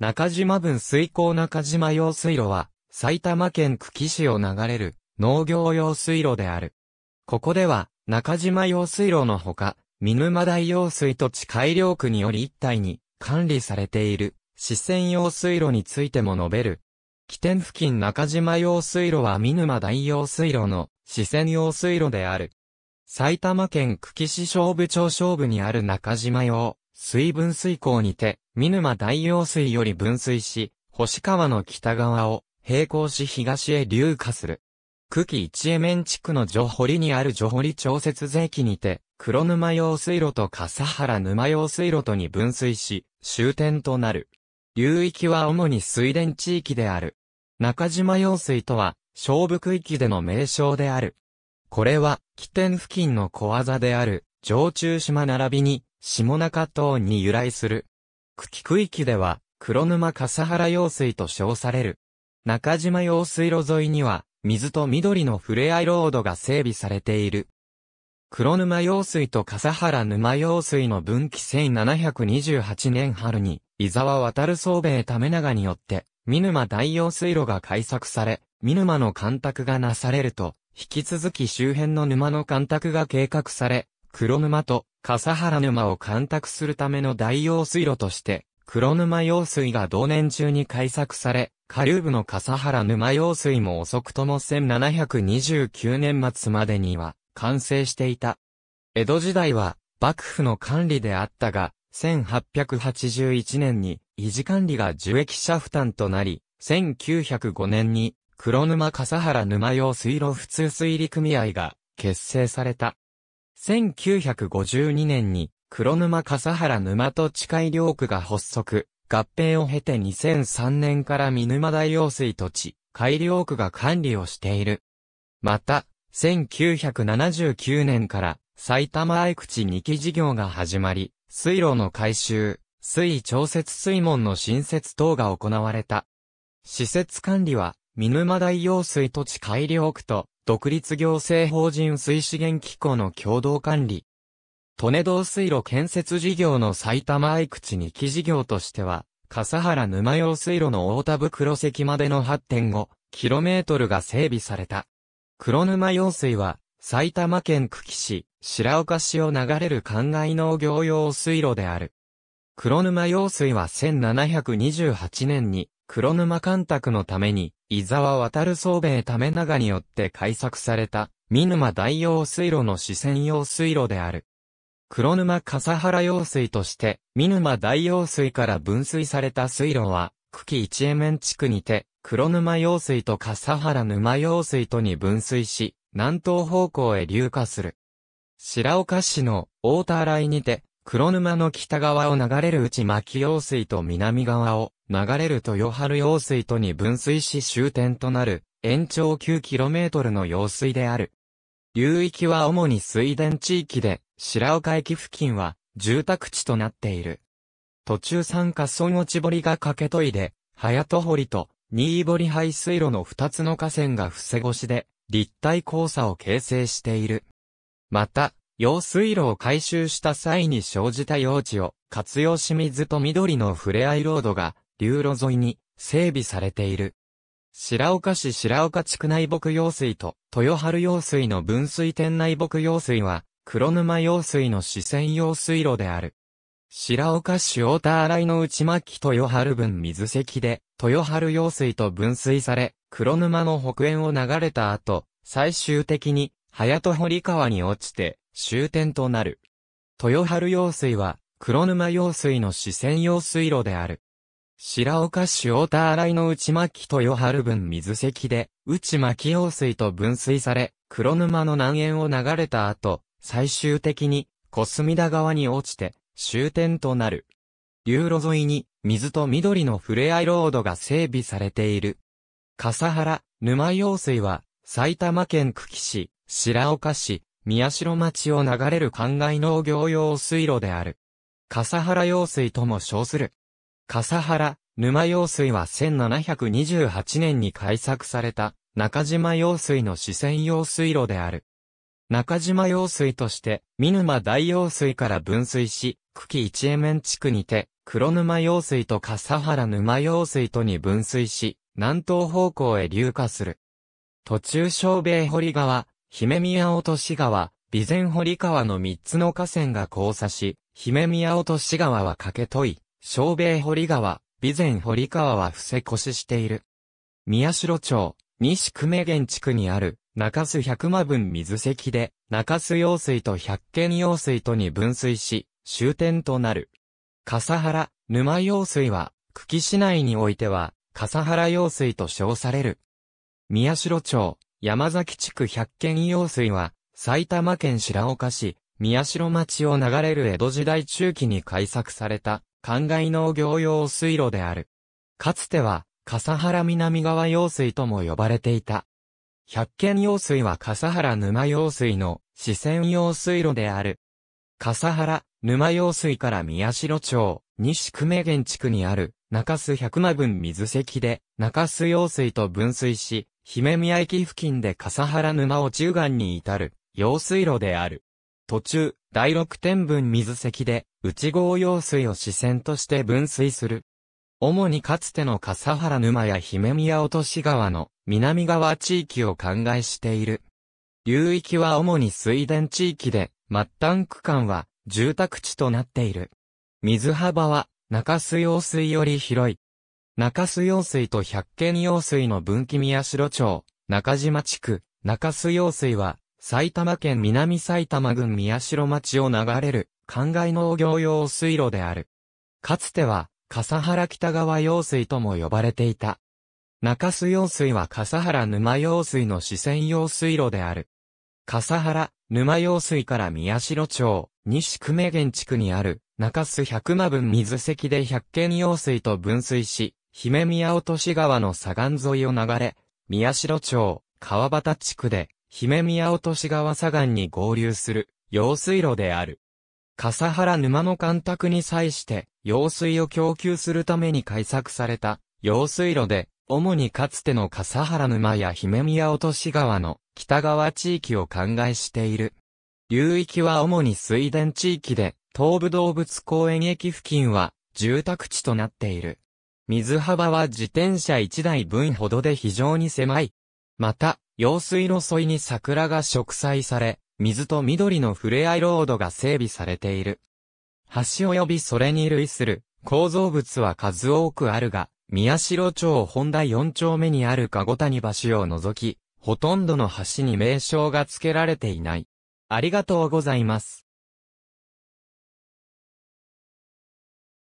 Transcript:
中島分水耕中島用水路は、埼玉県久喜市を流れる農業用水路である。ここでは、中島用水路のほか、見沼大用水土地改良区により一体に管理されている四川用水路についても述べる。起点付近中島用水路は見沼大用水路の四川用水路である。埼玉県久喜市勝部町勝部にある中島用水分水溝にて、見沼大用水より分水し、星川の北側を並行し東へ流下する。久喜一江面地区の女堀にある女堀調節税期にて、黒沼用水路と笠原沼用水路とに分水し、終点となる。流域は主に水田地域である。中島用水とは、小区域での名称である。これは、起点付近の小技である、上中島並びに、下中島に由来する。久喜区域では、黒沼笠原用水と称される。中島用水路沿いには、水と緑の触れ合いロードが整備されている。黒沼用水と笠原沼用水の分岐1728年春に、伊沢渡総兵衛為長によって、見沼大用水路が開削され、見沼の干拓がなされると、引き続き周辺の沼の干拓が計画され、黒沼と笠原沼を干拓するための大用水路として、黒沼用水が同年中に開削され、下流部の笠原沼用水も遅くとも1729年末までには完成していた。江戸時代は幕府の管理であったが、1881年に維持管理が受益者負担となり、1905年に黒沼笠原沼用水路普通水利組合が結成された。1952年に黒沼笠原沼と近い良区が発足、合併を経て2003年から見沼大用水土地、改良区が管理をしている。また、1979年から埼玉愛口2期事業が始まり、水路の改修、水位調節水門の新設等が行われた。施設管理は、見沼大用水土地改良区と独立行政法人水資源機構の共同管理。利根道水路建設事業の埼玉愛口に期事業としては、笠原沼用水路の大田袋関までの 8.5km が整備された。黒沼用水は、埼玉県久喜市、白岡市を流れる灌漑農業用水路である。黒沼用水は1728年に黒沼干拓のために、伊沢渡総兵衛為長によって改作された、見沼大用水路の四川用水路である。黒沼笠原用水として、見沼大用水から分水された水路は、茎一円面地区にて、黒沼用水と笠原沼用水とに分水し、南東方向へ流下する。白岡市の大田洗にて、黒沼の北側を流れる内牧用水と南側を流れる豊春用水とに分水し終点となる延長 9km の用水である。流域は主に水田地域で白岡駅付近は住宅地となっている。途中参加村落堀が掛けといで、早戸堀と新堀排水路の二つの河川が伏せ越しで立体交差を形成している。また、用水路を改修した際に生じた用地を活用し水と緑のふれあいロードが流路沿いに整備されている。白岡市白岡地区内木用水と豊春用水の分水点内木用水は黒沼用水の四川用水路である。白岡市大田洗いの内巻豊春分水石で豊春用水と分水され黒沼の北縁を流れた後最終的に、早戸堀川に落ちて、終点となる。豊春用水は、黒沼用水の四川用水路である。白岡市大田洗いの内巻豊春分水関で、内巻用水と分水され、黒沼の南縁を流れた後、最終的に、小隅田川に落ちて、終点となる。流路沿いに、水と緑のふれあいロードが整備されている。笠原、沼用水は、埼玉県久喜市、白岡市、宮代町を流れる灌漑農業用水路である。笠原用水とも称する。笠原、沼用水は1728年に開作された、中島用水の四川用水路である。中島用水として、見沼大用水から分水し、久喜一円面地区にて、黒沼用水と笠原沼用水とに分水し、南東方向へ流下する。途中小米堀川、姫宮落とし川、備前堀川の三つの河川が交差し、姫宮落とし川は掛け問い、小米堀川、備前堀川は伏せ越ししている。宮代町、西久米原地区にある、中洲百間分水石で、中洲用水と百軒用水とに分水し、終点となる。笠原、沼用水は、久喜市内においては、笠原用水と称される。宮代町、山崎地区百軒用水は、埼玉県白岡市、宮代町を流れる江戸時代中期に開削された、灌漑農業用水路である。かつては、笠原南側用水とも呼ばれていた。百軒用水は笠原沼用水の四川用水路である。笠原、沼用水から宮代町、西久米原地区にある、中洲百間分水石で、中洲用水と分水し、姫宮駅付近で笠原沼を中岸に至る、用水路である。途中、第六天分水石で、内郷用水を支線として分水する。主にかつての笠原沼や姫宮落とし川の南側地域を灌漑している。流域は主に水田地域で、末端区間は住宅地となっている。水幅は中水用水より広い。中洲用水と百軒用水の分岐宮代町、中島地区、中洲用水は、埼玉県南埼玉郡宮代町を流れる、灌漑農業用水路である。かつては、笠原北川用水とも呼ばれていた。中洲用水は笠原沼用水の四川用水路である。笠原、沼用水から宮代町、西久米原地区にある、中洲百間分水石で百軒用水と分水し、姫宮落し川の左岸沿いを流れ、宮代町、川端地区で、姫宮落し川左岸に合流する、用水路である。笠原沼の干拓に際して、用水を供給するために開削された、用水路で、主にかつての笠原沼や姫宮落し川の北側地域を灌漑している。流域は主に水田地域で、東武動物公園駅付近は住宅地となっている。水幅は自転車1台分ほどで非常に狭い。また、用水路沿いに桜が植栽され、水と緑の触れ合いロードが整備されている。橋及びそれに類する構造物は数多くあるが、宮代町本田4丁目にある籠谷橋を除き、ほとんどの橋に名称が付けられていない。ありがとうございます。